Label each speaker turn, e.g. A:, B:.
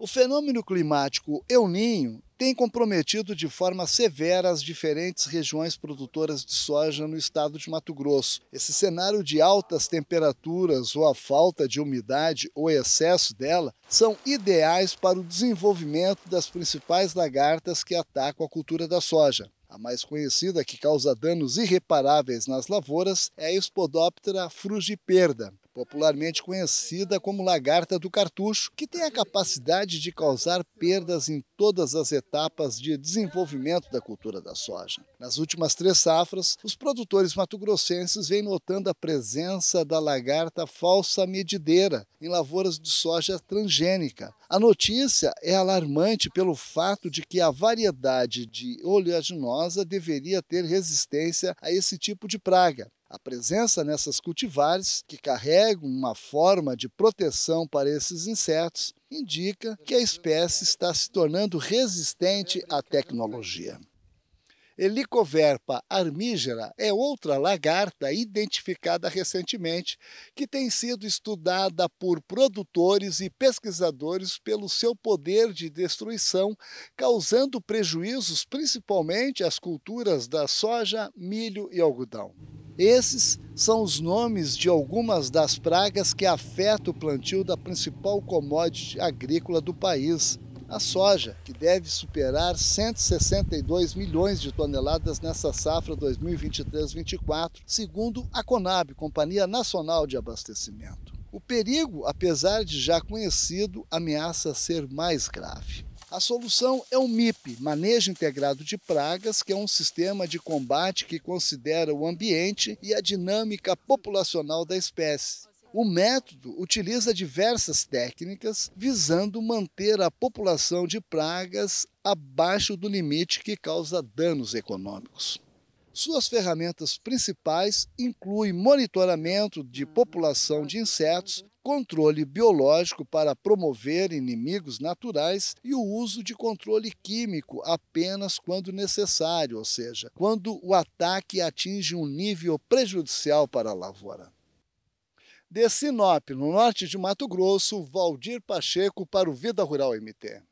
A: O fenômeno climático El Ninho tem comprometido de forma severa as diferentes regiões produtoras de soja no estado de Mato Grosso. Esse cenário de altas temperaturas ou a falta de umidade ou excesso dela são ideais para o desenvolvimento das principais lagartas que atacam a cultura da soja. A mais conhecida que causa danos irreparáveis nas lavouras é a Espodoptera frugiperda, popularmente conhecida como lagarta do cartucho, que tem a capacidade de causar perdas em todas as etapas de desenvolvimento da cultura da soja. Nas últimas três safras, os produtores matogrossenses vêm notando a presença da lagarta falsa medideira em lavouras de soja transgênica. A notícia é alarmante pelo fato de que a variedade de oleaginosa deveria ter resistência a esse tipo de praga. A presença nessas cultivares, que carregam uma forma de proteção para esses insetos, indica que a espécie está se tornando resistente à tecnologia. Helicoverpa armígera é outra lagarta identificada recentemente, que tem sido estudada por produtores e pesquisadores pelo seu poder de destruição, causando prejuízos principalmente às culturas da soja, milho e algodão. Esses são os nomes de algumas das pragas que afetam o plantio da principal commodity agrícola do país, a soja, que deve superar 162 milhões de toneladas nessa safra 2023-24, segundo a Conab, Companhia Nacional de Abastecimento. O perigo, apesar de já conhecido, ameaça ser mais grave. A solução é o MIP, Manejo Integrado de Pragas, que é um sistema de combate que considera o ambiente e a dinâmica populacional da espécie. O método utiliza diversas técnicas visando manter a população de pragas abaixo do limite que causa danos econômicos. Suas ferramentas principais incluem monitoramento de população de insetos controle biológico para promover inimigos naturais e o uso de controle químico apenas quando necessário, ou seja, quando o ataque atinge um nível prejudicial para a lavoura. De Sinop, no norte de Mato Grosso, Valdir Pacheco para o Vida Rural MT.